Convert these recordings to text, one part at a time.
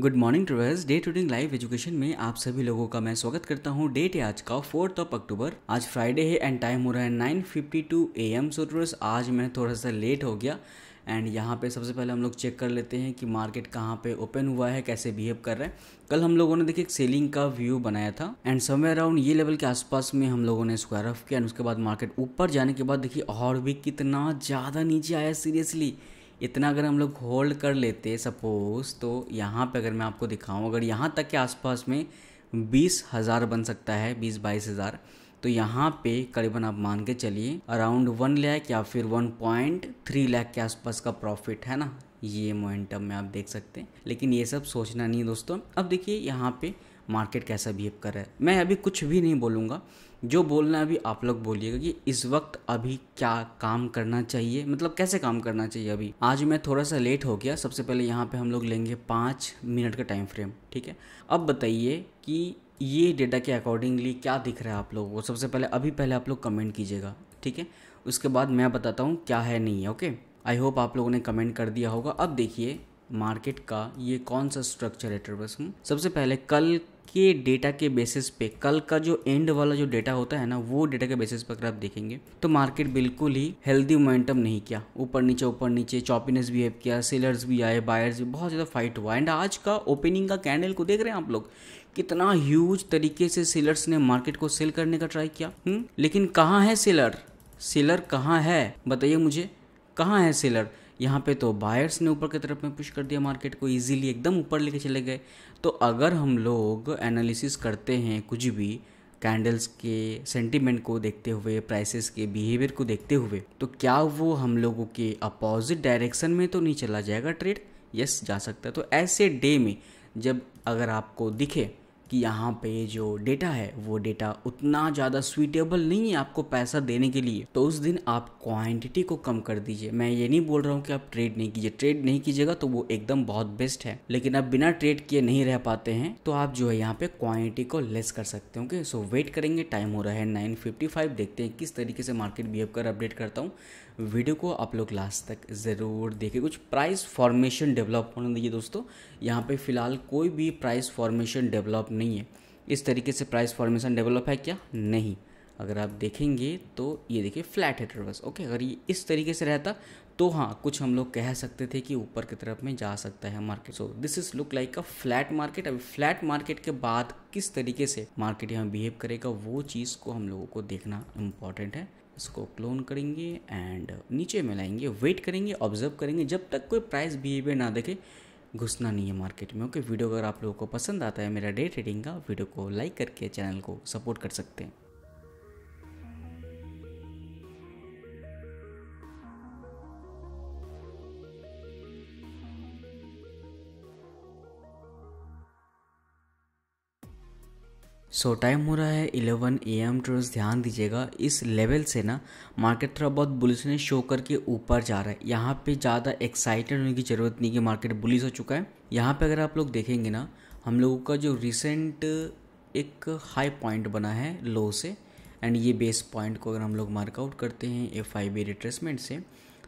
Good morning traders day डिंग live education में आप सभी लोगों का मैं स्वागत करता हूँ डेट है आज का फोर्थ ऑफ अक्टूबर आज फ्राइडे है एंड टाइम हो रहा है nine fifty two A M so traders आज मैं थोड़ा सा लेट हो गया एंड यहाँ पे सबसे पहले हम लोग चेक कर लेते हैं कि मार्केट कहाँ पे ओपन हुआ है कैसे बिहेव कर रहा है कल हम लोगों ने देखिए एक सेलिंग का व्यू बनाया था एंड समय अराउंड ये लेवल के आसपास में हम लोगों ने स्क्वायर ऑफ किया एंड उसके बाद मार्केट ऊपर जाने के बाद देखिए और भी कितना ज़्यादा नीचे आया सीरियसली इतना अगर हम लोग होल्ड कर लेते सपोज़ तो यहाँ पे अगर मैं आपको दिखाऊँ अगर यहाँ तक के आसपास में बीस हज़ार बन सकता है बीस बाईस हज़ार तो यहाँ पे करीबन आप मान के चलिए अराउंड वन लैख या फिर वन पॉइंट थ्री लैख के आसपास का प्रॉफिट है ना ये मोमेंटम में आप देख सकते हैं लेकिन ये सब सोचना नहीं है दोस्तों अब देखिए यहाँ पे मार्केट कैसा बिहेव कर रहा है मैं अभी कुछ भी नहीं बोलूँगा जो बोलना है अभी आप लोग बोलिएगा कि इस वक्त अभी क्या काम करना चाहिए मतलब कैसे काम करना चाहिए अभी आज मैं थोड़ा सा लेट हो गया सबसे पहले यहाँ पे हम लोग लेंगे पाँच मिनट का टाइम फ्रेम ठीक है अब बताइए कि ये डेटा के अकॉर्डिंगली क्या दिख रहा है आप लोगों को सबसे पहले अभी पहले आप लोग कमेंट कीजिएगा ठीक है उसके बाद मैं बताता हूँ क्या है नहीं है ओके आई होप आप लोगों ने कमेंट कर दिया होगा अब देखिए मार्केट का ये कौन सा स्ट्रक्चर है ट्रेवर्स सबसे पहले कल के डेटा के बेसिस पे कल का जो एंड वाला जो डेटा होता है ना वो डेटा के बेसिस पर अगर आप देखेंगे तो मार्केट बिल्कुल ही हेल्दी मोमेंटम नहीं किया ऊपर नीचे ऊपर नीचे चॉपिनेस बिहेव किया सेलर्स भी आए बायर्स भी बहुत ज़्यादा फाइट हुआ एंड आज का ओपनिंग का कैंडल को देख रहे हैं आप लोग कितना ह्यूज तरीके से सेलर्स ने मार्केट को सेल करने का ट्राई किया हुँ? हम्म, लेकिन कहाँ है सेलर सेलर कहाँ है बताइए मुझे कहाँ है सेलर यहाँ पे तो बायर्स ने ऊपर की तरफ में पुश कर दिया मार्केट को इजीली एकदम ऊपर लेके चले गए तो अगर हम लोग एनालिसिस करते हैं कुछ भी कैंडल्स के सेंटिमेंट को देखते हुए प्राइसेस के बिहेवियर को देखते हुए तो क्या वो हम लोगों के अपोजिट डायरेक्शन में तो नहीं चला जाएगा ट्रेड यस जा सकता है तो ऐसे डे में जब अगर आपको दिखे कि यहाँ पे जो डेटा है वो डेटा उतना ज़्यादा स्वीटेबल नहीं है आपको पैसा देने के लिए तो उस दिन आप क्वांटिटी को कम कर दीजिए मैं ये नहीं बोल रहा हूँ कि आप ट्रेड नहीं कीजिए ट्रेड नहीं कीजिएगा तो वो एकदम बहुत बेस्ट है लेकिन आप बिना ट्रेड किए नहीं रह पाते हैं तो आप जो है यहाँ पे क्वांटिटी को लेस कर सकते हो ओके सो वेट करेंगे टाइम हो रहा है नाइन देखते हैं किस तरीके से मार्केट बिहेव कर अपडेट करता हूँ वीडियो को आप लोग लास्ट तक ज़रूर देखें कुछ प्राइस फॉर्मेशन डेवलप होने दीजिए दोस्तों यहाँ पे फिलहाल कोई भी प्राइस फॉर्मेशन डेवलप नहीं है इस तरीके से प्राइस फॉर्मेशन डेवलप है क्या नहीं अगर आप देखेंगे तो ये देखिए फ्लैट है ट्रेवर्स ओके अगर ये इस तरीके से रहता तो हाँ कुछ हम लोग कह सकते थे कि ऊपर की तरफ में जा सकता है market so this is look like a flat market अभी फ्लैट मार्केट के बाद किस तरीके से मार्केट यहाँ बिहेव करेगा वो चीज़ को हम लोगों को देखना इम्पॉर्टेंट है इसको क्लोन करेंगे एंड नीचे में लाएंगे वेट करेंगे ऑब्जर्व करेंगे जब तक कोई प्राइस बिहेवियर ना देखे घुसना नहीं है मार्केट में ओके वीडियो अगर आप लोगों को पसंद आता है मेरा डे ट्रेडिंग का वीडियो को लाइक करके चैनल को सपोर्ट कर सकते हैं सो टाइम हो रहा है 11 ए एम ट्रेड्स ध्यान दीजिएगा इस लेवल से ना मार्केट थोड़ा बहुत बुलिस ने शो करके ऊपर जा रहा है यहाँ पे ज़्यादा एक्साइटेड होने की ज़रूरत नहीं कि मार्केट बुलिस हो चुका है यहाँ पे अगर आप लोग देखेंगे ना हम लोगों का जो रिसेंट एक हाई पॉइंट बना है लो से एंड ये बेस पॉइंट को अगर हम लोग मार्कआउट करते हैं एफ आई बी रिट्रेसमेंट से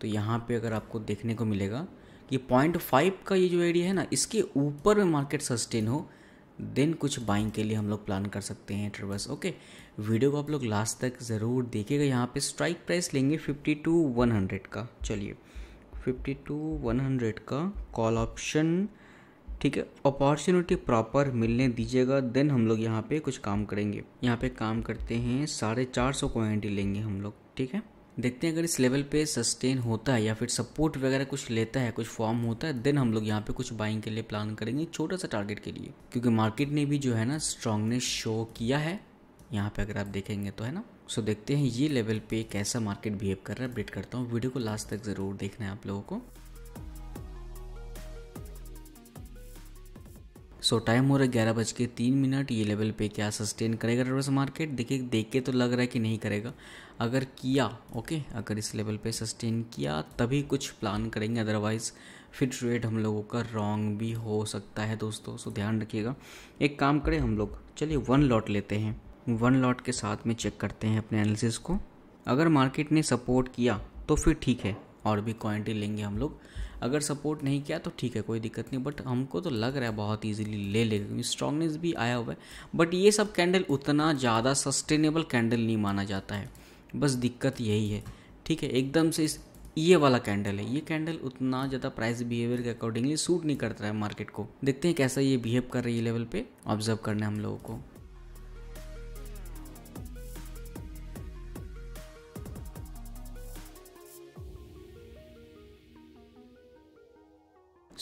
तो यहाँ पे अगर आपको देखने को मिलेगा कि पॉइंट फाइव का ये जो एरिया है ना इसके ऊपर में मार्केट सस्टेन हो देन कुछ बाइंग के लिए हम लोग प्लान कर सकते हैं ट्रेवल्स ओके वीडियो को आप लोग लास्ट तक ज़रूर देखिएगा यहाँ पे स्ट्राइक प्राइस लेंगे फिफ्टी टू वन हंड्रेड का चलिए फिफ्टी टू वन हंड्रेड का कॉल ऑप्शन ठीक है अपॉर्चुनिटी प्रॉपर मिलने दीजिएगा देन हम लोग यहाँ पे कुछ काम करेंगे यहाँ पे काम करते हैं साढ़े चार सौ लेंगे हम लोग ठीक है देखते हैं अगर इस लेवल पे सस्टेन होता है या फिर सपोर्ट वगैरह कुछ लेता है कुछ फॉर्म होता है देन हम लोग यहाँ पे कुछ बाइंग के लिए प्लान करेंगे छोटा सा टारगेट के लिए क्योंकि मार्केट ने भी जो है ना स्ट्रांगनेस शो किया है यहाँ पे अगर आप देखेंगे तो है ना सो देखते हैं ये लेवल पे कैसा मार्केट बिहेव कर रहा है अपडेट करता हूँ वीडियो को लास्ट तक ज़रूर देखना है आप लोगों को सो टाइम हो रहा है ग्यारह बज के तीन मिनट ये लेवल पे क्या सस्टेन करेगा रिवर्स मार्केट देखिए देख के तो लग रहा है कि नहीं करेगा अगर किया ओके अगर इस लेवल पे सस्टेन किया तभी कुछ प्लान करेंगे अदरवाइज़ फिर ट्रेड हम लोगों का रॉन्ग भी हो सकता है दोस्तों सो ध्यान रखिएगा एक काम करें हम लोग चलिए वन लॉट लेते हैं वन लॉट के साथ में चेक करते हैं अपने एनालिसिस को अगर मार्केट ने सपोर्ट किया तो फिर ठीक है और भी क्वान्टी लेंगे हम लोग अगर सपोर्ट नहीं किया तो ठीक है कोई दिक्कत नहीं बट हमको तो लग रहा है बहुत इजीली ले लेगा क्योंकि स्ट्रांगनेस भी आया हुआ है बट ये सब कैंडल उतना ज़्यादा सस्टेनेबल कैंडल नहीं माना जाता है बस दिक्कत यही है ठीक है एकदम से इस ये वाला कैंडल है ये कैंडल उतना ज़्यादा प्राइस बिहेवियर के अकॉर्डिंगली सूट नहीं करता है मार्केट को देखते हैं कैसा ये बिहेव कर रही है लेवल पे ऑब्जर्व करना है हम लोगों को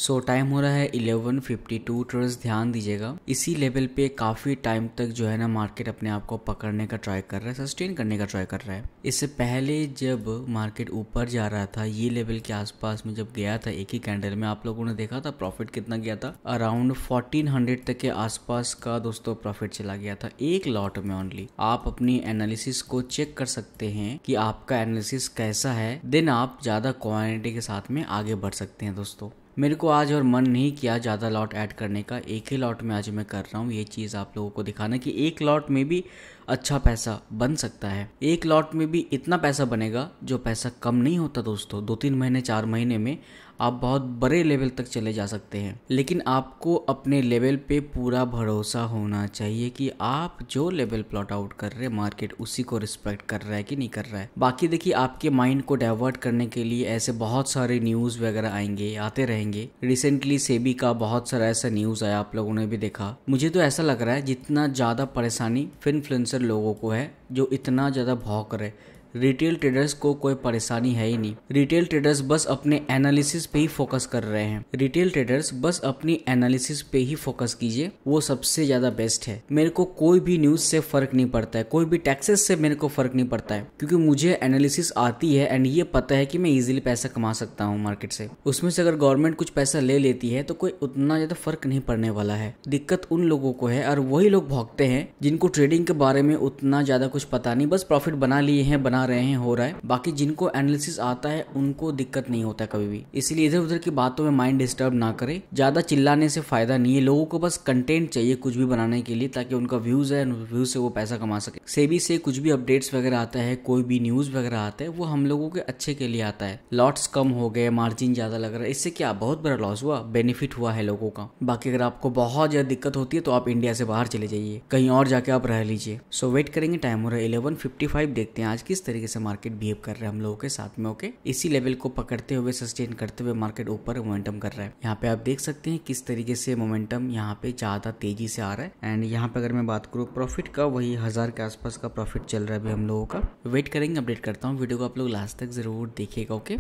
सो so, टाइम हो रहा है 11:52 ट्रेस ध्यान दीजिएगा इसी लेवल पे काफ़ी टाइम तक जो है ना मार्केट अपने आप को पकड़ने का ट्राई कर रहा है सस्टेन करने का ट्राई कर रहा है इससे पहले जब मार्केट ऊपर जा रहा था ये लेवल के आसपास में जब गया था एक ही कैंडल में आप लोगों ने देखा था प्रॉफिट कितना गया था अराउंड फोर्टीन तक के आसपास का दोस्तों प्रॉफिट चला गया था एक लॉट में ओनली आप अपनी एनालिसिस को चेक कर सकते हैं कि आपका एनालिसिस कैसा है देन आप ज़्यादा क्वान्टिटी के साथ में आगे बढ़ सकते हैं दोस्तों मेरे को आज और मन नहीं किया ज़्यादा लॉट ऐड करने का एक ही लॉट में आज मैं कर रहा हूँ ये चीज़ आप लोगों को दिखाना कि एक लॉट में भी अच्छा पैसा बन सकता है एक लॉट में भी इतना पैसा बनेगा जो पैसा कम नहीं होता दोस्तों दो तीन महीने चार महीने में आप बहुत बड़े लेवल तक चले जा सकते हैं लेकिन आपको अपने लेवल पे पूरा भरोसा होना चाहिए कि आप जो लेवल प्लॉट आउट कर रहे हैं मार्केट उसी को रिस्पेक्ट कर रहा है कि नहीं कर रहा है बाकी देखिए आपके माइंड को डाइवर्ट करने के लिए ऐसे बहुत सारे न्यूज़ वगैरह आएंगे आते रहेंगे रिसेंटली सेबी का बहुत सारा ऐसा न्यूज़ आया आप लोगों ने भी देखा मुझे तो ऐसा लग रहा है जितना ज़्यादा परेशानी फिनफ्लुएंसर लोगों को है जो इतना ज़्यादा भौंक रहे रिटेल ट्रेडर्स को कोई परेशानी है ही नहीं रिटेल ट्रेडर्स बस अपने एनालिसिस पे ही फोकस कर रहे हैं रिटेल ट्रेडर्स बस अपनी एनालिसिस पे ही फोकस कीजिए वो सबसे ज्यादा बेस्ट है मेरे को कोई भी न्यूज से फर्क नहीं पड़ता है कोई भी टैक्सेस से मेरे को फर्क नहीं पड़ता है क्योंकि मुझे एनालिसिस आती है एंड ये पता है कि मैं इजिली पैसा कमा सकता हूँ मार्केट से उसमें से अगर गवर्नमेंट कुछ पैसा ले लेती है तो कोई उतना ज्यादा फर्क नहीं पड़ने वाला है दिक्कत उन लोगों को है और वही लोग भोगते हैं जिनको ट्रेडिंग के बारे में उतना ज्यादा कुछ पता नहीं बस प्रॉफिट बना लिए हैं बना बना रहे हैं हो रहा है बाकी जिनको एनालिसिस आता है उनको दिक्कत नहीं होता कभी भी इसलिए इधर उधर की बातों में माइंड डिस्टर्ब ना करे ज्यादा चिल्लाने से फायदा नहीं है लोगों को बस कंटेंट चाहिए कुछ भी बनाने के लिए ताकि उनका व्यूज है व्यूज से वो पैसा कमा सके सेबी से कुछ भी अपडेट्स वगैरह आता है कोई भी न्यूज वगैरह आता है वो हम लोगों के अच्छे के लिए आता है लॉट्स कम हो गए मार्जिन ज्यादा लग रहा है इससे क्या बहुत बड़ा लॉस हुआ बेनिफिट हुआ है लोगों का बाकी अगर आपको बहुत ज्यादा दिक्कत होती है तो आप इंडिया से बाहर चले जाइए कहीं और जाके आप रह लीजिए सो वेट करेंगे टाइम हो रहा है इलेवन देखते हैं आज किस तरीके से मार्केट बिहेव कर रहा है हम लोगों के साथ में ओके इसी लेवल को पकड़ते हुए सस्टेन करते हुए मार्केट ऊपर मोमेंटम कर रहा है यहाँ पे आप देख सकते हैं किस तरीके से मोमेंटम यहाँ पे ज्यादा तेजी से आ रहा है एंड यहाँ पे अगर मैं बात करूँ प्रॉफिट का वही हजार के आसपास का प्रॉफिट चल रहा है अभी हम लोगों का वेट करेंगे अपडेट करता हूँ वीडियो को आप लोग लास्ट तक जरूर देखिएगा ओके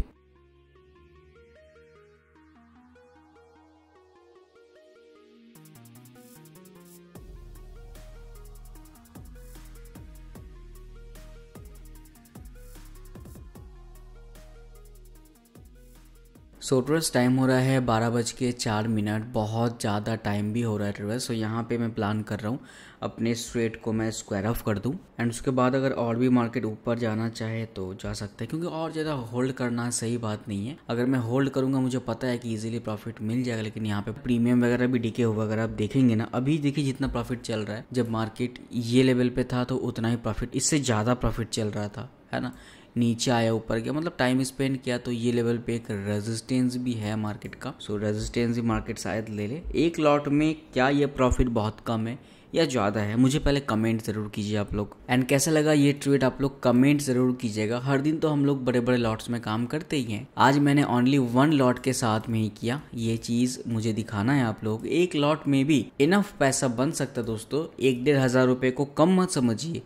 सो ट्रेस टाइम हो रहा है बारह बज के चार मिनट बहुत ज़्यादा टाइम भी हो रहा है ट्रेस सो यहाँ पे मैं प्लान कर रहा हूँ अपने स्ट्रेट को मैं स्क्वायर ऑफ कर दूँ एंड उसके बाद अगर और भी मार्केट ऊपर जाना चाहे तो जा सकता है क्योंकि और ज़्यादा होल्ड करना सही बात नहीं है अगर मैं होल्ड करूँगा मुझे पता है कि ईजिली प्रॉफिट मिल जाएगा लेकिन यहाँ पे प्रीमियम वगैरह भी डिके हुआ अगर आप देखेंगे ना अभी देखिए जितना प्रॉफिट चल रहा है जब मार्केट ये लेवल पे था तो उतना ही प्रॉफिट इससे ज़्यादा प्रॉफिट चल रहा था है ना नीचे आया ऊपर गया मतलब टाइम स्पेंड किया तो ये लेवल पे एक रेजिस्टेंस भी है मार्केट का सो रेजिस्टेंस भी मार्केट शायद ले ले एक लॉट में क्या ये प्रॉफिट बहुत कम है या ज़्यादा है मुझे पहले कमेंट ज़रूर कीजिए आप लोग एंड कैसा लगा ये ट्वीट आप लोग कमेंट ज़रूर कीजिएगा हर दिन तो हम लोग बड़े बड़े लॉट्स में काम करते ही हैं आज मैंने ओनली वन लॉट के साथ में ही किया ये चीज़ मुझे दिखाना है आप लोग एक लॉट में भी इनफ पैसा बन सकता दोस्तों एक डेढ़ हज़ार रुपये को कम मत समझिए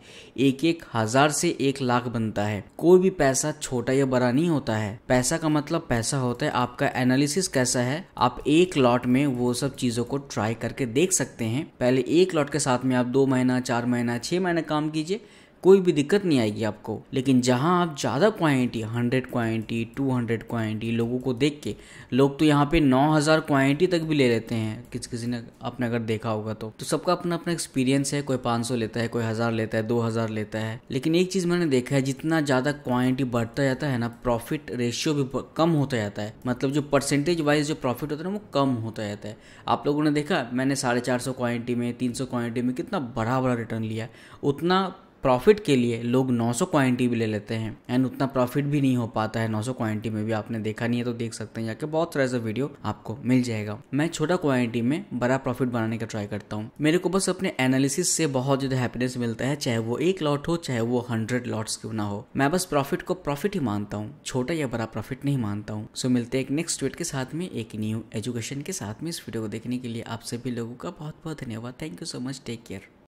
एक एक हज़ार से एक लाख बनता है कोई भी पैसा छोटा या बड़ा नहीं होता है पैसा का मतलब पैसा होता है आपका एनालिसिस कैसा है आप एक लॉट में वो सब चीज़ों को ट्राई करके देख सकते हैं पहले एक लॉट साथ में आप दो महीना चार महीना छः महीना काम कीजिए कोई भी दिक्कत नहीं आएगी आपको लेकिन जहाँ आप ज़्यादा quantity hundred quantity two hundred quantity लोगों को देख के लोग तो यहाँ पे नौ हज़ार क्वांटिटी तक भी ले लेते हैं किसी किसी ने आपने अगर देखा होगा तो तो सबका अपना अपना एक्सपीरियंस है कोई पाँच सौ लेता है कोई हज़ार लेता है दो हज़ार लेता है लेकिन एक चीज़ मैंने देखा है जितना ज़्यादा क्वांटिटी बढ़ता जाता है ना प्रॉफिट रेशियो भी कम होता जाता है मतलब जो परसेंटेज वाइज जो प्रॉफिट होता है ना वो कम होता जाता है आप लोगों ने देखा मैंने साढ़े चार सौ क्वाइंटी में तीन सौ क्वांटिटी में कितना बड़ा बड़ा रिटर्न लिया उतना प्रॉफिट के लिए लोग 900 क्वांटिटी भी ले लेते हैं एंड उतना प्रॉफिट भी नहीं हो पाता है 900 क्वांटिटी में भी आपने देखा नहीं है तो देख सकते हैं जाके बहुत सारा ऐसा वीडियो आपको मिल जाएगा मैं छोटा क्वांटिटी में बड़ा प्रॉफिट बनाने का ट्राई करता हूँ मेरे को बस अपने एनालिसिस से बहुत ज्यादा हैप्पीनेस मिलता है चाहे वो एक लॉट हो चाहे वो हंड्रेड लॉट्स क्यों ना हो मैं बस प्रॉफिट को प्रॉफिट ही मानता हूँ छोटा या बड़ा प्रॉफिट नहीं मानता हूँ सो मिलते एक नेक्स्ट ट्वीट के साथ में एक न्यू एजुकेशन के साथ में इस वीडियो को देखने के लिए आप सभी लोगों का बहुत बहुत धन्यवाद thank you so much take care